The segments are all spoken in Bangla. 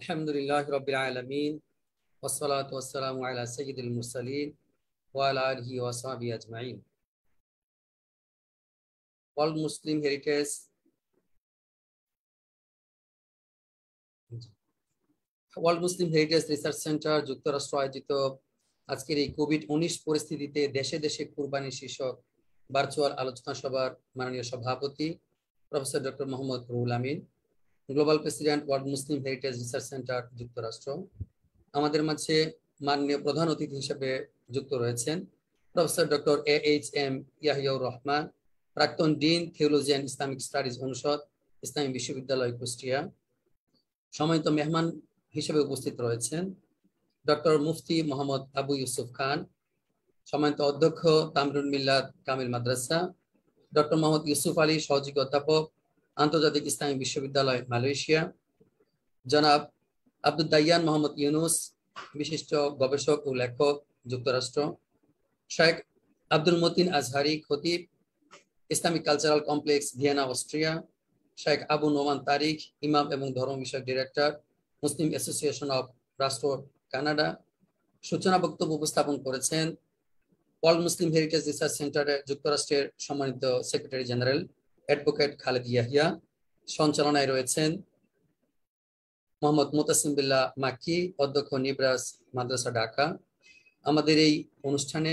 আলহামদুলিল্লাহ রবিল আলমিন ওসলাত ওসালাম আলা সঈদুল ওয়াল আলহি আজমাইন World Muslim Heritage World Muslim Heritage Research Centre যুক্তরাষ্ট্র আয়োজিত আজকের এই কোভিড উনিশ পরিস্থিতিতে দেশে দেশে কুরবানি শীর্ষক ভার্চুয়াল আলোচনা সভার মাননীয় সভাপতি professor doctor Mohammad Ruhul Amin global president World Muslim Heritage Research Centre যুক্তরাষ্ট্র আমাদের মাঝে মাননীয় প্রধান অতিথি হিসেবে যুক্ত রয়েছেন professor doctor A H M Yahiyaur Rahman প্রাক্তন ডিন অ্যান্ড ইসলামিক স্টাডিজ অনুষদ ইসলামী বিশ্ববিদ্যালয় কুষ্টিয়া সময়ত মেহমান হিসেবে উপস্থিত রয়েছেন ডক্টর মুফতি মোহাম্মদ আবু ইউসুফ খান সম্মানিত অধ্যক্ষ তামরুল মিল্লাদ কামিল মাদ্রাসা ডক্টর মোহাম্মদ ইউসুফ আলী সহযোগী অধ্যাপক আন্তর্জাতিক ইসলামী বিশ্ববিদ্যালয় মালয়েশিয়া জনাব আব্দুল দাইয়ান মোহাম্মদ ইউনুস বিশিষ্ট গবেষক ও লেখক যুক্তরাষ্ট্র শেখ আব্দুল মতিন আজহারি খতিব Islamic cultural complex Vienna Austria Sheikh Abu Noman Tariq ইমাম এবং ধর্ম বিষয়ক ডিরেক্টর মুসলিম অ্যাসোসিয়েশন অফ রাষ্ট্র কানাডা সূচনা বক্তব্য উপস্থাপন করেছেন ওয়ার্ল্ড মুসলিম হেরিটেজ রিসার্চ সেন্টারের যুক্তরাষ্ট্রের সম্মানিত secretary general advocate Khaled Yahya সঞ্চালনায় রয়েছেন মোহাম্মদ মোতাসিম বিল্লা মাকি অধ্যক্ষ নিবরাস মাদ্রাসা ঢাকা আমাদের এই অনুষ্ঠানে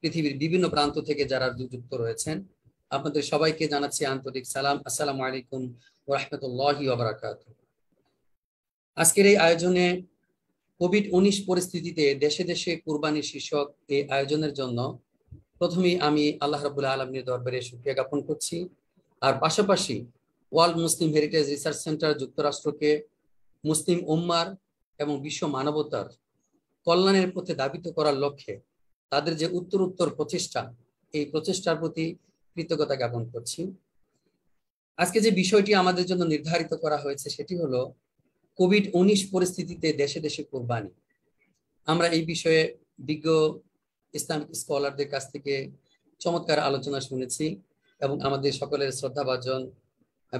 পৃথিবীর বিভিন্ন প্রান্ত থেকে যারা যুক্ত রয়েছেন আপনাদের সবাইকে জানাচ্ছি আন্তরিক সালাম আসসালামু আলাইকুম রহমতুল্লাহি ওবরাকাত আজকের এই আয়োজনে কোভিড উনিশ পরিস্থিতিতে দেশে দেশে কোরবানি শীর্ষক এই আয়োজনের জন্য প্রথমেই আমি আল্লাহ রাবুল্লাহ আলমীর দরবারে সুক্রিয়া জ্ঞাপন করছি আর পাশাপাশি World Muslim Heritage Research Centre যুক্তরাষ্ট্রকে মুসলিম উম্মার এবং বিশ্ব মানবতার কল্যাণের পথে দাবিত করার লক্ষ্যে তাদের যে উত্তর উত্তর প্রচেষ্টা এই প্রচেষ্টার প্রতি কৃতজ্ঞতা জ্ঞাপন করছি আজকে যে বিষয়টি আমাদের জন্য নির্ধারিত করা হয়েছে সেটি হলো কোভিড উনিশ পরিস্থিতিতে দেশে দেশে কোরবানি আমরা এই বিষয়ে বিজ্ঞ ইসলামিক স্কলারদের কাছ থেকে চমৎকার আলোচনা শুনেছি এবং আমাদের সকলের শ্রদ্ধাভাজন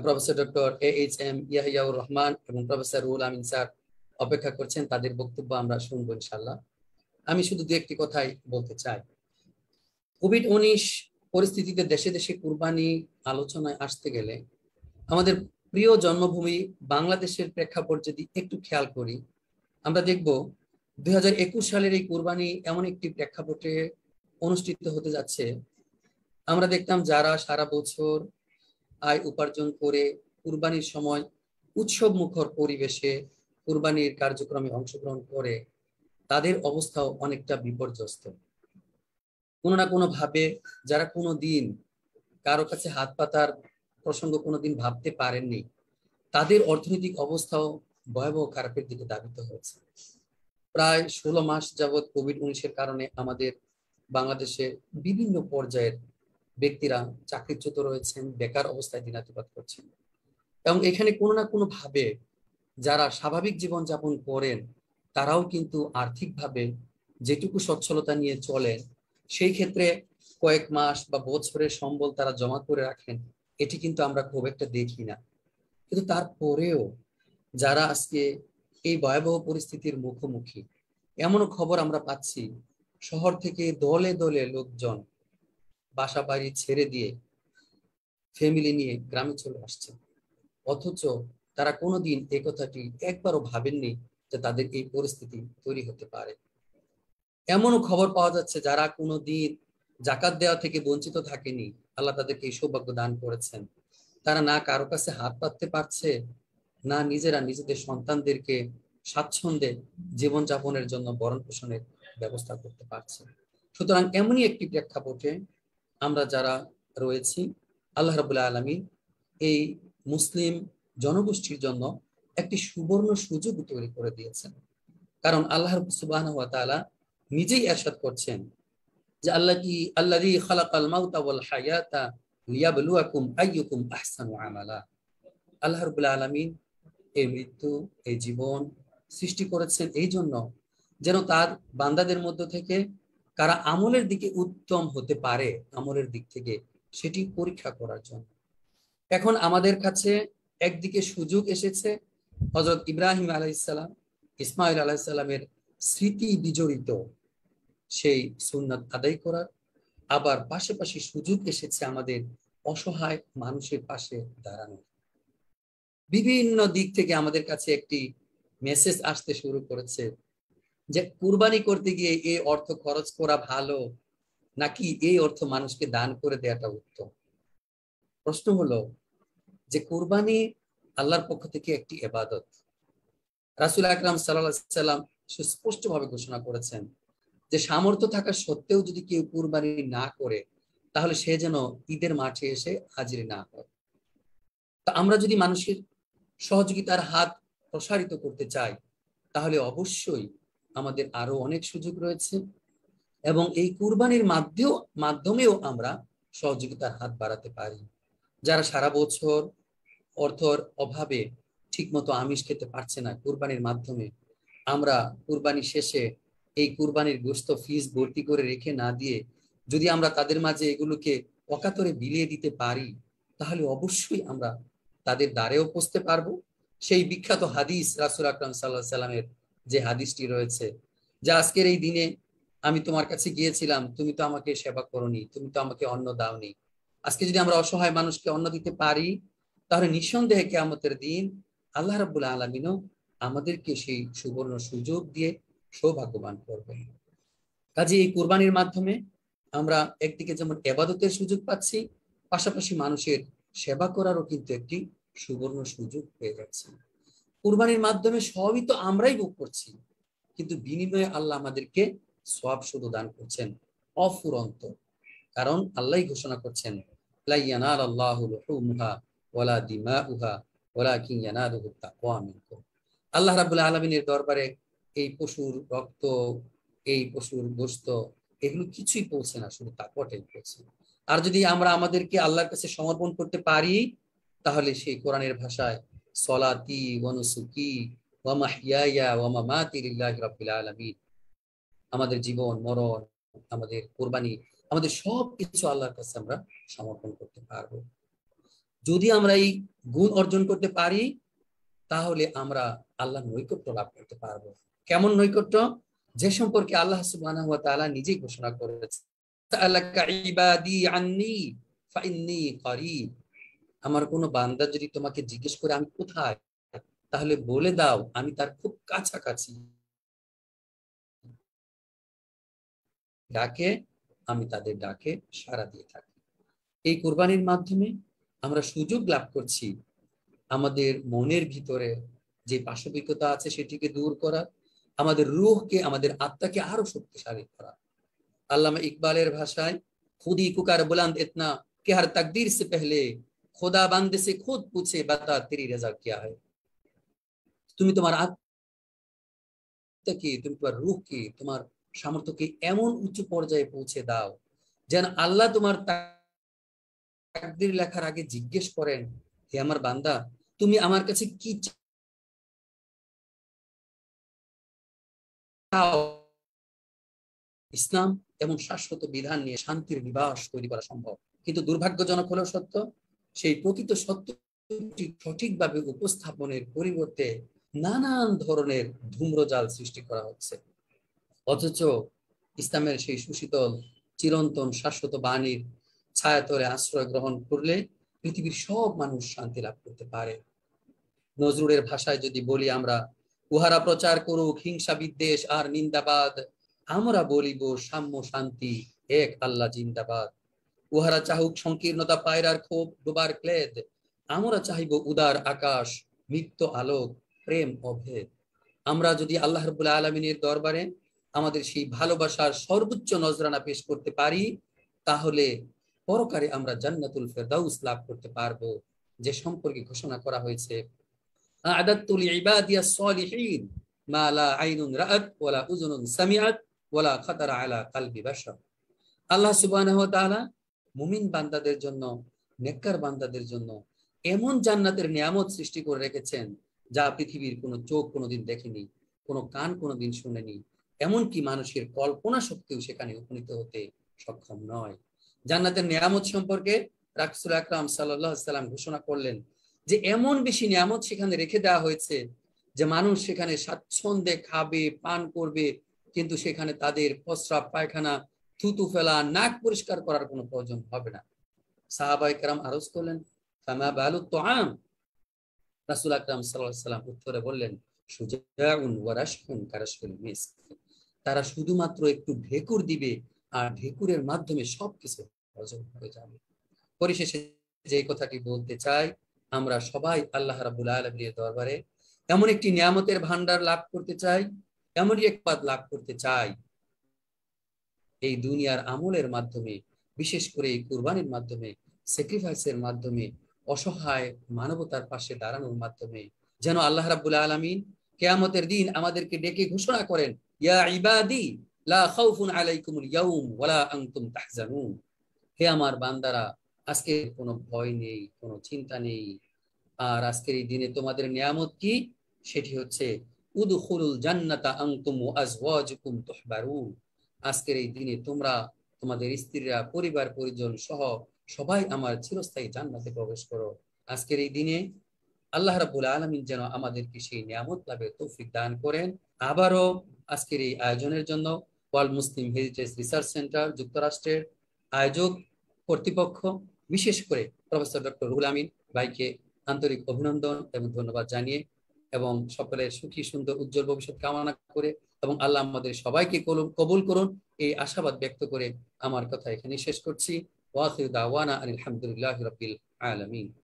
professor doctor A H M Yahiyaur Rahman এবং প্রফেসর রুল আমিন স্যার অপেক্ষা করছেন তাদের বক্তব্য আমরা শুনবো ইনশাল্লাহ আমি শুধু দু একটি কথাই বলতে চাই কোভিড উনিশ পরিস্থিতিতে দেশে দেশে কুরবানি আলোচনায় আসতে গেলে আমাদের প্রিয় জন্মভূমি বাংলাদেশের প্রেক্ষাপট যদি একটু খেয়াল করি আমরা দেখব দুই সালের এই কুরবানি এমন একটি প্রেক্ষাপটে অনুষ্ঠিত হতে যাচ্ছে আমরা দেখতাম যারা সারা বছর আয় উপার্জন করে কুরবানির সময় উৎসব মুখর পরিবেশে কুরবানির কার্যক্রমে অংশগ্রহণ করে তাদের অবস্থাও অনেকটা বিপর্যস্ত কোনো না কোনো ভাবে যারা কোনো দিন কারো কাছে হাত পাতার প্রসঙ্গ কোনোদিন ভাবতে পারেননি তাদের অর্থনৈতিক অবস্থাও ভয়াবহ খারাপের দিকে দাবিত হয়েছে প্রায় ষোলো মাস যাবৎ কোভিড উনিশের কারণে আমাদের বাংলাদেশে বিভিন্ন পর্যায়ের ব্যক্তিরা চাকরিচ্যুত রয়েছেন বেকার অবস্থায় দিনাতিপাত করছেন এবং এখানে কোনো না কোনো ভাবে যারা স্বাভাবিক জীবনযাপন করেন তারাও কিন্তু আর্থিকভাবে যেটুকু সচ্ছলতা নিয়ে চলেন সেই ক্ষেত্রে কয়েক মাস বা বছরের সম্বল তারা জমা করে রাখেন এটি কিন্তু আমরা খুব একটা দেখি না কিন্তু তারপরেও যারা আজকে এই ভয়াবহ পরিস্থিতির মুখোমুখি এমনও খবর আমরা পাচ্ছি শহর থেকে দলে দলে লোকজন বাসা বাড়ি ছেড়ে দিয়ে ফ্যামিলি নিয়ে গ্রামে চলে আসছে অথচ তারা কোনোদিন এ কথাটি একবারও ভাবেননি যে তাদের এই পরিস্থিতি তৈরি হতে পারে এমনও খবর পাওয়া যাচ্ছে যারা কোনো দিন জাকাত দেওয়া থেকে বঞ্চিত থাকেনি আল্লাহ তাদেরকে এই সৌভাগ্য দান করেছেন তারা না কারো কাছে হাত পাততে পারছে না নিজেরা নিজেদের সন্তানদেরকে স্বাচ্ছন্দ্যে জীবনযাপনের জন্য বরণ পোষণের ব্যবস্থা করতে পারছে সুতরাং এমনই একটি প্রেক্ষাপটে আমরা যারা রয়েছি আল্লাহ রাবুল্লাহ আলমী এই মুসলিম জনগোষ্ঠীর জন্য একটি সুবর্ণ সুযোগ তৈরি করে দিয়েছেন কারণ আল্লাহ সুবাহ নিজেই এরশাদ করছেন যে আল্লাহ কি আল্লাহ আমালা আল্লাহ রবুল্লা আলমিন এই মৃত্যু এই জীবন সৃষ্টি করেছেন এই জন্য যেন তার বান্দাদের মধ্য থেকে তারা আমলের দিকে উত্তম হতে পারে আমলের দিক থেকে সেটি পরীক্ষা করার জন্য এখন আমাদের কাছে একদিকে সুযোগ এসেছে হজরত ইব্রাহিম আলাইসাল্লাম ইসমাইল আলাইসাল্লামের স্মৃতি বিজড়িত সেই সুন্নাত আদায় করার আবার পাশাপাশি সুযোগ এসেছে আমাদের অসহায় মানুষের পাশে দাঁড়ানো বিভিন্ন দিক থেকে আমাদের কাছে একটি মেসেজ আসতে শুরু করেছে যে কুরবানি করতে গিয়ে এই অর্থ খরচ করা ভালো নাকি এই অর্থ মানুষকে দান করে দেওয়াটা উত্তম প্রশ্ন হলো যে কুরবানি আল্লাহর পক্ষ থেকে একটি এবাদত রাসুল আকরাম সাল্লাম সুস্পষ্টভাবে ঘোষণা করেছেন যে সামর্থ্য থাকা সত্ত্বেও যদি কেউ কুরবানি না করে তাহলে সে যেন ঈদের মাঠে এসে হাজির না হয় তা আমরা যদি মানুষের সহযোগিতার হাত প্রসারিত করতে চাই তাহলে অবশ্যই আমাদের আরো অনেক সুযোগ রয়েছে এবং এই কুরবানির মাধ্যমেও মাধ্যমেও আমরা সহযোগিতার হাত বাড়াতে পারি যারা সারা বছর অর্থর অভাবে ঠিকমতো আমিষ খেতে পারছে না কুরবানির মাধ্যমে আমরা কুরবানি শেষে এই কুরবানির গোস্ত ফিজ ভর্তি করে রেখে না দিয়ে যদি আমরা তাদের মাঝে এগুলোকে অকাতরে বিলিয়ে দিতে পারি তাহলে অবশ্যই আমরা তাদের দ্বারেও পৌঁছতে পারবো সেই বিখ্যাত হাদিস রাসুল আকরাম সাল্লাহ সাল্লামের যে হাদিসটি রয়েছে যে আজকের এই দিনে আমি তোমার কাছে গিয়েছিলাম তুমি তো আমাকে সেবা করনি তুমি তো আমাকে অন্ন দাওনি আজকে যদি আমরা অসহায় মানুষকে অন্ন দিতে পারি তাহলে নিঃসন্দেহে কেয়ামতের দিন আল্লাহ রাবুল আলমিনও আমাদেরকে সেই সুবর্ণ সুযোগ দিয়ে সৌভাগ্যবান করবে কাজে এই কোরবানির মাধ্যমে আমরা একদিকে যেমন এবাদতের সুযোগ পাচ্ছি পাশাপাশি মানুষের সেবা করারও কিন্তু একটি সুবর্ণ সুযোগ পেয়ে যাচ্ছে কুরবানির মাধ্যমে সবই তো আমরাই বুক করছি কিন্তু বিনিময়ে আল্লাহ আমাদেরকে সব শুধু দান করছেন অফুরন্ত কারণ আল্লাহ ঘোষণা করছেন আল্লাহ রাবুল্লাহ আলমিনের দরবারে এই পশুর রক্ত এই পশুর গোস্ত এগুলো কিছুই পৌঁছে না শুধু তাকওয়াটাই পৌঁছে আর যদি আমরা আমাদেরকে আল্লাহর কাছে সমর্পণ করতে পারি তাহলে সেই কোরআনের ভাষায় সলাতি ওয়ানুসুকি ওয়ামা ওয়ামা মাতি লিল্লাহ আমাদের জীবন মরণ আমাদের কোরবানি আমাদের সব কিছু আল্লাহর কাছে আমরা সমর্পণ করতে পারবো যদি আমরা এই গুণ অর্জন করতে পারি তাহলে আমরা আল্লাহ নৈকট্য লাভ করতে পারবো কেমন নৈকট্য যে সম্পর্কে আল্লাহ সুবহানাহু ওয়া তাআলা নিজেই ঘোষণা করেছে তাআলাকা ইবাদি আননি ফাইন্নি করিব আমার কোনো বান্দা যদি তোমাকে জিজ্ঞেস করে আমি কোথায় তাহলে বলে দাও আমি তার খুব কাছাকাছি ডাকে আমি তাদের ডাকে সারা দিয়ে থাকি এই কোরবানির মাধ্যমে আমরা সুযোগ লাভ করছি আমাদের মনের ভিতরে যে পাশবিকতা আছে সেটিকে দূর করা আমাদের রুহকে আমাদের আত্মাকে আরো শক্তিশালী করা আল্লামা ইকবালের ভাষায় খুদি কুকার বুলান্দ এতনা কে তাকদির সে পেহলে খোদা বান্দে সে खुद পুছে বাতা তেরি रजा क्या है তুমি তোমার আত্মাকে তুমি তোমার রুহকে তোমার সামর্থ্যকে এমন উচ্চ পর্যায়ে পৌঁছে দাও যেন আল্লাহ তোমার তাকদির লেখার আগে জিজ্ঞেস করেন হে আমার বান্দা তুমি আমার কাছে কি ইসলাম এবং শাশ্বত বিধান নিয়ে শান্তির নিবাস তৈরি করা সম্ভব কিন্তু দুর্ভাগ্যজনক হলেও সত্য সেই প্রকৃত সত্যটি সঠিকভাবে উপস্থাপনের পরিবর্তে নানান ধরনের ধূম্রজাল সৃষ্টি করা হচ্ছে অথচ ইসলামের সেই সুশীতল চিরন্তন শাশ্বত বাণীর ছায়াতরে আশ্রয় গ্রহণ করলে পৃথিবীর সব মানুষ শান্তি লাভ করতে পারে নজরুলের ভাষায় যদি বলি আমরা উহারা প্রচার করুক হিংসা বিদ্বেষ আর নিন্দাবাদ আমরা বলিব সাম্য শান্তি এক আল্লাহ জিন্দাবাদ উহারা চাহুক সংকীর্ণতা পায়রার ক্ষোভ ডুবার ক্লেদ আমরা চাহিব উদার আকাশ নিত্য আলোক প্রেম অভেদ আমরা যদি আল্লাহ রবুল্লা আলমিনের দরবারে আমাদের সেই ভালোবাসার সর্বোচ্চ নজরানা পেশ করতে পারি তাহলে পরকারে আমরা জান্নাতুল ফেরদাউস লাভ করতে পারবো যে সম্পর্কে ঘোষণা করা হয়েছে আদাতুল ইবাদিয়া সলিহীন মা লা আইনুন রাআত ওয়ালা উযুনুন সামিআত ওয়ালা খাতারা আলা কালবি বাশার আল্লাহ সুবহানাহু ওয়া তাআলা মুমিন বান্দাদের জন্য নেককার বান্দাদের জন্য এমন জান্নাতের নিয়ামত সৃষ্টি করে রেখেছেন যা পৃথিবীর কোনো চোখ কোনোদিন দেখেনি কোনো কান কোনোদিন শুনেনি এমনকি মানুষের কল্পনা শক্তিও সেখানে উপনীত হতে সক্ষম নয় জান্নাতের নিয়ামত সম্পর্কে রাকসুল আকরাম সাল্লাহ সাল্লাম ঘোষণা করলেন যে এমন বেশি নিয়ামত সেখানে রেখে দেওয়া হয়েছে যে মানুষ সেখানে স্বাচ্ছন্দ্যে খাবে পান করবে কিন্তু সেখানে তাদের প্রস্রাব পায়খানা থুতু ফেলা নাক পরিষ্কার করার কোনো প্রয়োজন হবে না সাহাবাই কারাম আরজ করলেন ফামা বালু তো রাসুল আকরাম সাল্লাম উত্তরে বললেন সুজাউন ওয়ারাসুন কারাসুল মিস্ক তারা শুধুমাত্র একটু ভেকুর দিবে আর ভেকুরের মাধ্যমে সবকিছু হজম হয়ে যাবে পরিশেষে যে কথাটি বলতে চাই আমরা সবাই আল্লাহ রাবুল আলমীর দরবারে এমন একটি নিয়ামতের ভান্ডার লাভ করতে চাই এমনই একপাত লাভ করতে চাই এই দুনিয়ার আমলের মাধ্যমে বিশেষ করে এই কুরবানির মাধ্যমে স্যাক্রিফাইসের মাধ্যমে অসহায় মানবতার পাশে দাঁড়ানোর মাধ্যমে যেন আল্লাহ রাবুল আলমিন কেয়ামতের দিন আমাদেরকে ডেকে ঘোষণা করেন ইয়া ইবাদি লা খাউফুন ইয়াউম ওয়ালা আনতুম তাহজানুন হে আমার বান্দারা আজকে কোনো ভয় নেই কোনো চিন্তা নেই আর আজকের এই দিনে তোমাদের নিয়ামত কি সেটি হচ্ছে উদখুলুল জান্নাতা আনতুম ওয়া তুহবারুন আজকের এই দিনে তোমরা তোমাদের স্ত্রীরা পরিবার পরিজন সহ সবাই আমার চিরস্থায়ী জান্নাতে প্রবেশ করো আজকের এই দিনে আল্লাহ রাবুল আলমিন যেন আমাদেরকে সেই নিয়ামত লাভে তৌফিক দান করেন আবারও আজকের এই আয়োজনের জন্য World Muslim Heritage Research Centre যুক্তরাষ্ট্রের আয়োজক কর্তৃপক্ষ বিশেষ করে প্রফেসর ডক্টর রুহুল আমিন ভাইকে আন্তরিক অভিনন্দন এবং ধন্যবাদ জানিয়ে এবং সকলের সুখী সুন্দর উজ্জ্বল ভবিষ্যৎ কামনা করে এবং আল্লাহ আমাদের সবাইকে কবুল করুন এই আশাবাদ ব্যক্ত করে আমার কথা এখানে শেষ করছি ওয়াসির দাওয়ানা আলহামদুলিল্লাহ রবিল আলমিন